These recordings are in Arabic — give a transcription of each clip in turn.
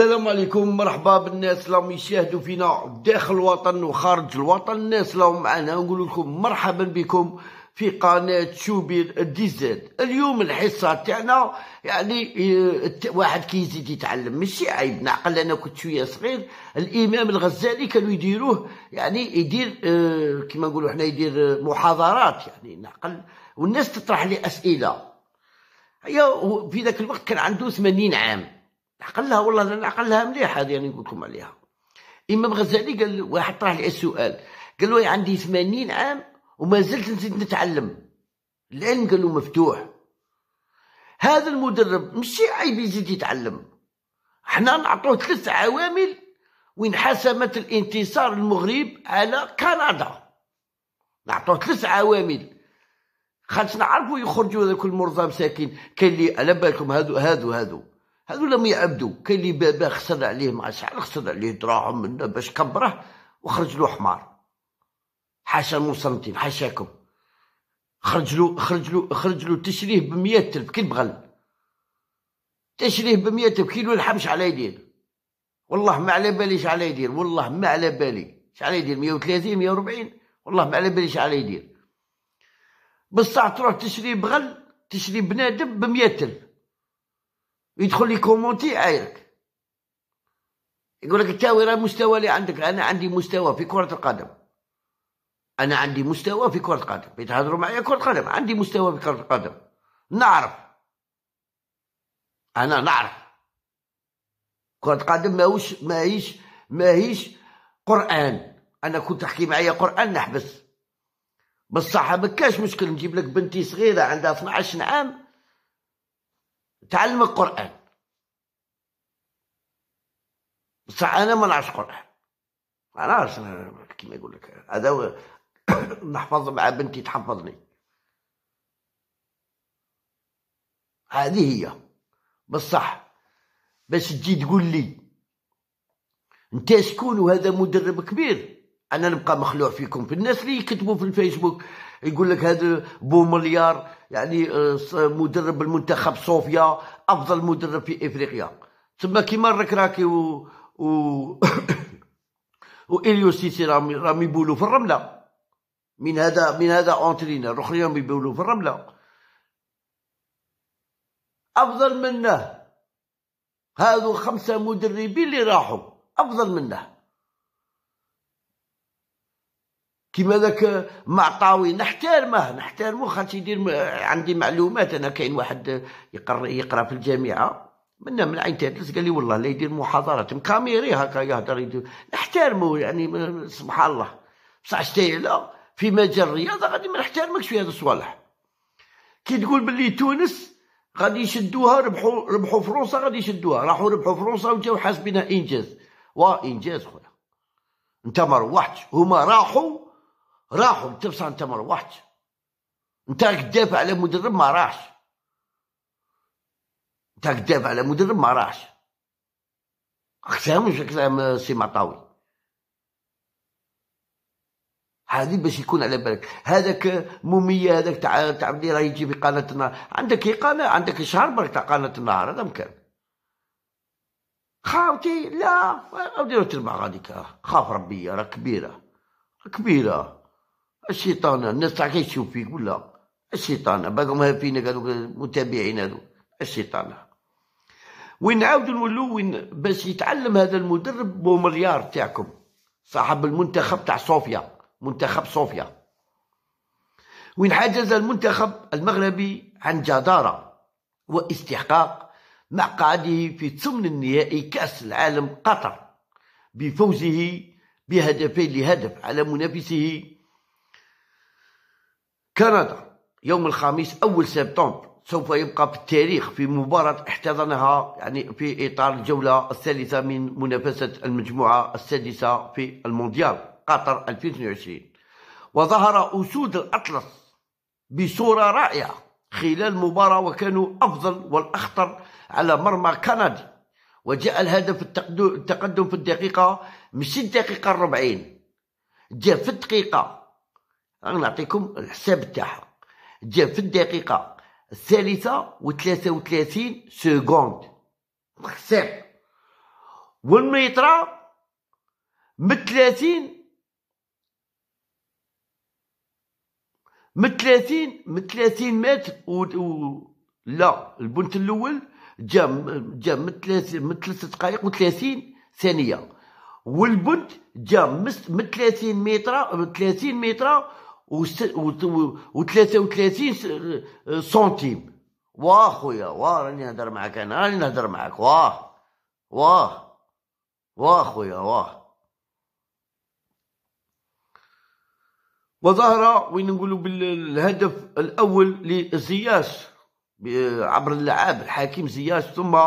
السلام عليكم مرحبا بالناس اللي راهم يشاهدوا فينا داخل الوطن وخارج الوطن الناس اللي راهم معنا نقول لكم مرحبا بكم في قناة شوبير دي زاد اليوم الحصة تاعنا يعني اه، واحد كيزيد يتعلم ماشي عيب نعقل انا كنت شوية صغير الامام الغزالي كانوا يديروه يعني يدير اه، كما نقولوا حنا يدير محاضرات يعني نعقل والناس تطرح لي اسئلة هي في ذاك الوقت كان عنده 80 عام عقلها والله لان عقلها مليح هذه يعني نقول لكم عليها امام غزالي قال واحد طرح لي السؤال قال له عندي 80 عام وما زلت نزيد نتعلم العلم قال له مفتوح هذا المدرب مشي عيب يزيد يتعلم حنا نعطوه ثلاث عوامل وين حسمت الانتصار المغرب على كندا نعطوه ثلاث عوامل خاطر نعرفوا يخرجوا ذاك المرضى مساكين كاين اللي على بالكم هادو هادو هادو هذو لم يعبدوا كاين اللي بابا خسر عليه مع شحال خسر عليه دراهم منه باش كبره وخرج له حمار حاشا مسنتين حاشاكم خرج له خرج له خرج له تشريه ب 100000 كي بغل تشريه ب 100000 كيلو الحمش على يدير والله ما على بالي على يدير والله ما على بالي اش على يدير 130 140 والله ما على بالي على يدير بصح تروح تشري بغل تشري بنادم ب 100000 يدخل يكومونتي عايرك يقول لك التاوي راه المستوى اللي عندك انا عندي مستوى في كره القدم انا عندي مستوى في كره القدم يتهضروا معايا كره قدم عندي مستوى في كره القدم نعرف انا نعرف كره قدم ماهوش ماهيش ماهيش قران انا كنت تحكي معايا قران نحبس بصح ما كاش مشكل نجيب لك بنتي صغيره عندها 12 عام تعلم القران بصح انا ما نعرفش القران ما نعرفش كيما يقول لك هذا نحفظ مع بنتي تحفظني هذه هي بصح باش تجي تقول لي انت شكون وهذا مدرب كبير انا نبقى مخلوع فيكم في الناس اللي يكتبوا في الفيسبوك يقول لك هذا بومليار يعني آه، مدرب المنتخب صوفيا افضل مدرب في افريقيا ثم كيما الركراكي و و واليو سيسي راهم راهم يبولوا في الرمله من هذا من هذا اونترينر الاخرين راهم يبولوا في الرمله افضل منه هذو خمسه مدربين اللي راحوا افضل منه كيما ذاك معطاوي نحترمه نحترمه خاطر يدير عندي معلومات انا كاين واحد يقرا يقرا في الجامعه منا من عين تادلس قال لي والله لا يدير محاضرات مكاميري هكا يهضر يدير نحترمه يعني سبحان الله بصح لا في مجال الرياضه غادي ما نحترمكش في هذا الصوالح كي تقول باللي تونس غادي يشدوها ربحوا ربحوا فرنسا غادي يشدوها راحوا ربحوا فرنسا وجاو حاسبينها انجاز وا انجاز خويا انت ما روحتش هما راحوا راحوا تبصر انت ما روحتش انت راك تدافع على مدرب ما راحش انت راك تدافع على مدرب ما راحش اقسام سي معطاوي هذه باش يكون على بالك هذاك مومية هذاك تاع تاع اللي راه يجي في قناة النهار عندك قناة عندك شهر برك تاع قناة النهار هذا مكان خاوتي لا وديروا تربع غاديك خاف ربي راه كبيرة كبيرة الشيطان الناس تعرف تشوف فيك ولا الشيطان بالهم فينا قالوا المتابعين هذو الشيطان وين عاودوا نولوا وين باش يتعلم هذا المدرب بومليار تاعكم صاحب المنتخب تاع صوفيا منتخب صوفيا وين حجز المنتخب المغربي عن جدارة واستحقاق مقعده في ثمن النهائي كأس العالم قطر بفوزه بهدفين لهدف على منافسه كندا يوم الخميس أول سبتمبر سوف يبقى في التاريخ في مباراة احتضنها يعني في إطار الجولة الثالثة من منافسة المجموعة السادسة في المونديال قطر 2022 وظهر أسود الأطلس بصورة رائعة خلال المباراة وكانوا أفضل والأخطر على مرمى كندي وجاء الهدف التقدم في الدقيقة من 6 دقيقة 40 جاء في الدقيقة غنعطيكم الحساب تاعها جا في الدقيقه الثالثه و33 سكوند حساب والميطرة من 30 من 30 من 30 متر و... و... لا البنت الاول جا جا من 30 من 3 دقائق و30 ثانيه والبنت جا من 30 متر من 30 متر و33 سنتيم واه خويا واه راني نهضر معاك انا راني نهضر معاك واه واه واه خويا واه وظهر وين نقولوا بالهدف الاول لزياش عبر اللعاب الحكيم زياش ثم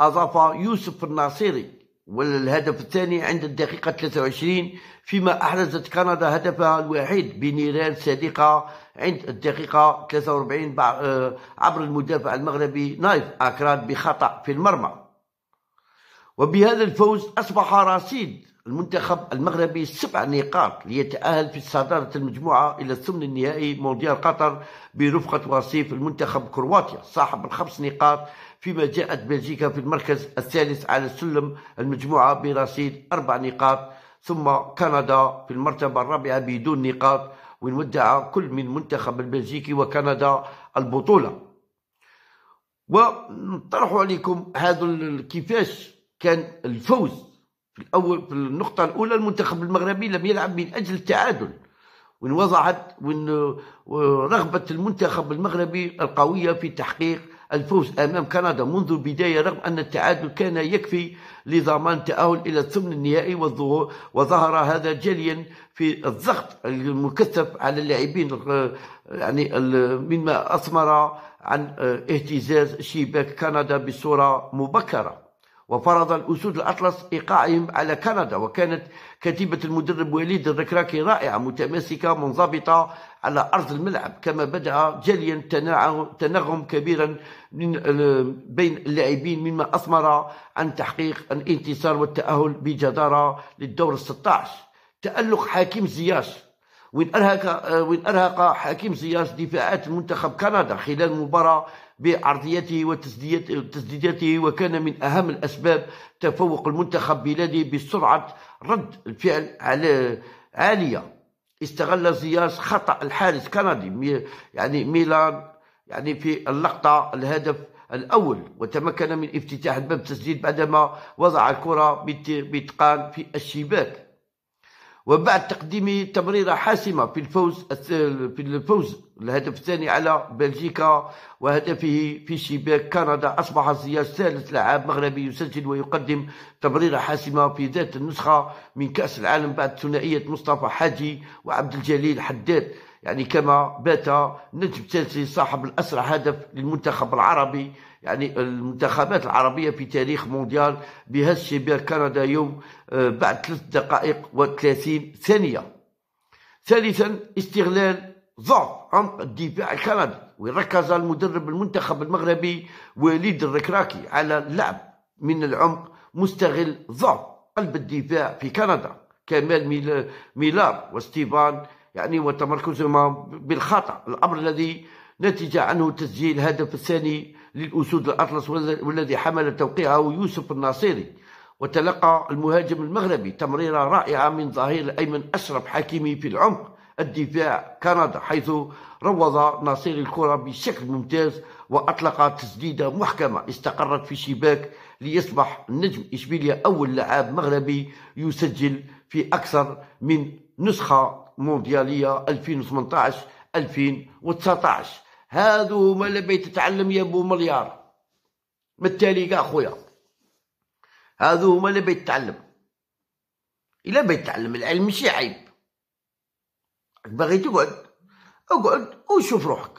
اضاف يوسف الناصري والهدف الثاني عند الدقيقة 23 فيما أحرزت كندا هدفها الوحيد بنيران سريقة عند الدقيقة 43 آه، عبر المدافع المغربي نايف أكراد بخطأ في المرمى وبهذا الفوز أصبح رصيد المنتخب المغربي سبع نقاط ليتأهل في صدارة المجموعة إلى الثمن النهائي مونديال قطر برفقة وصيف المنتخب كرواتيا صاحب الخمس نقاط فيما جاءت بلجيكا في المركز الثالث على سلم المجموعة برصيد أربع نقاط ثم كندا في المرتبة الرابعة بدون نقاط ونودع كل من منتخب البلجيكي وكندا البطولة ونطرح عليكم هذا كيفاش كان الفوز في الأول في النقطة الأولى المنتخب المغربي لم يلعب من أجل التعادل وإن وضعت وإن رغبة المنتخب المغربي القوية في تحقيق الفوز أمام كندا منذ البداية رغم أن التعادل كان يكفي لضمان التأهل إلى الثمن النهائي والظهور وظهر هذا جليا في الضغط المكثف على اللاعبين آه، يعني مما أثمر عن آه، اهتزاز شباك كندا بصورة مبكرة وفرض الأسود الأطلس إيقاعهم على كندا وكانت كتيبة المدرب وليد الركراكي رائعة متماسكة منضبطة على أرض الملعب كما بدأ جليا تناغم كبيرا بين اللاعبين مما أثمر عن تحقيق الانتصار والتأهل بجدارة للدور 16 تألق حكيم زياش وين أرهق وين أرهق حكيم زياش دفاعات منتخب كندا خلال مباراة بعرضيته وتسديداته وكان من أهم الأسباب تفوق المنتخب بلادي بسرعة رد الفعل على عالية استغل زياس خطأ الحارس كندي يعني ميلان يعني في اللقطة الهدف الأول وتمكن من افتتاح الباب التسديد بعدما وضع الكرة باتقان في الشباك وبعد تقديم تمريرة حاسمة في الفوز في الفوز الهدف الثاني على بلجيكا وهدفه في شباك كندا أصبح زياد ثالث لاعب مغربي يسجل ويقدم تمريرة حاسمة في ذات النسخة من كأس العالم بعد ثنائية مصطفى حاجي وعبد الجليل حداد يعني كما بات نجم تاسي صاحب الأسرع هدف للمنتخب العربي يعني المنتخبات العربية في تاريخ مونديال بهز شباك كندا يوم آه، بعد ثلاث دقائق و30 ثانية ثالثا استغلال ضعف عمق الدفاع الكندي وركز المدرب المنتخب المغربي وليد الركراكي على اللعب من العمق مستغل ضعف قلب الدفاع في كندا كمال ميلار وستيفان يعني وتمركزهما بالخطأ الأمر الذي نتج عنه تسجيل هدف الثاني للأسود الأطلس والذي حمل توقيعه يوسف الناصيري وتلقى المهاجم المغربي تمريرة رائعة من ظهير الأيمن أشرف حكيمي في العمق الدفاع كندا حيث روض ناصير الكرة بشكل ممتاز وأطلق تسديدة محكمة استقرت في شباك ليصبح نجم إشبيلية أول لاعب مغربي يسجل في أكثر من نسخة موندياليه 2018 2019 هادو هما اللي تتعلم يا بو مليار بالتالي كاع خويا هادو هما اللي تتعلم الا تتعلم العلم ماشي عيب باغي تقعد اقعد وشوف روحك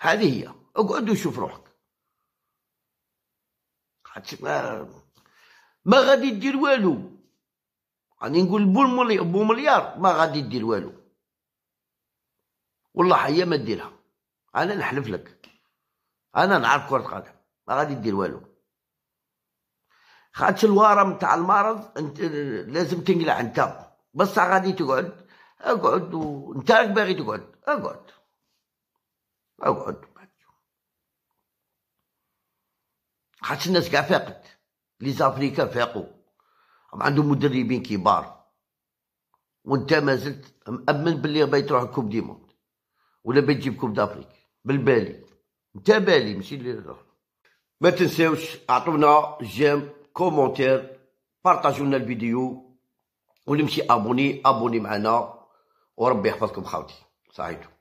هذه هي اقعد وشوف روحك ما غادي دير والو غادي نقول بو مليار ما غادي دير والو والله حيا ما ديرها انا نحلف لك انا نعرف كره قدم ما غادي دير والو خاطش الورم تاع المرض انت لازم تنقلع انت بس غادي تقعد اقعد وانت راك باغي تقعد اقعد اقعد خاطش الناس كاع فاقت لي زافريكا فاقوا عندهم مدربين كبار وانت ما زلت مأمن باللي باغي تروح الكوب دي موند ولا باغي تجيب كوب دافريك بالبالي انت بالي ماشي اللي ما تنساوش اعطونا جيم كومونتير بارطاجوا لنا الفيديو واللي مشي ابوني ابوني معنا وربي يحفظكم خاوتي صحيتو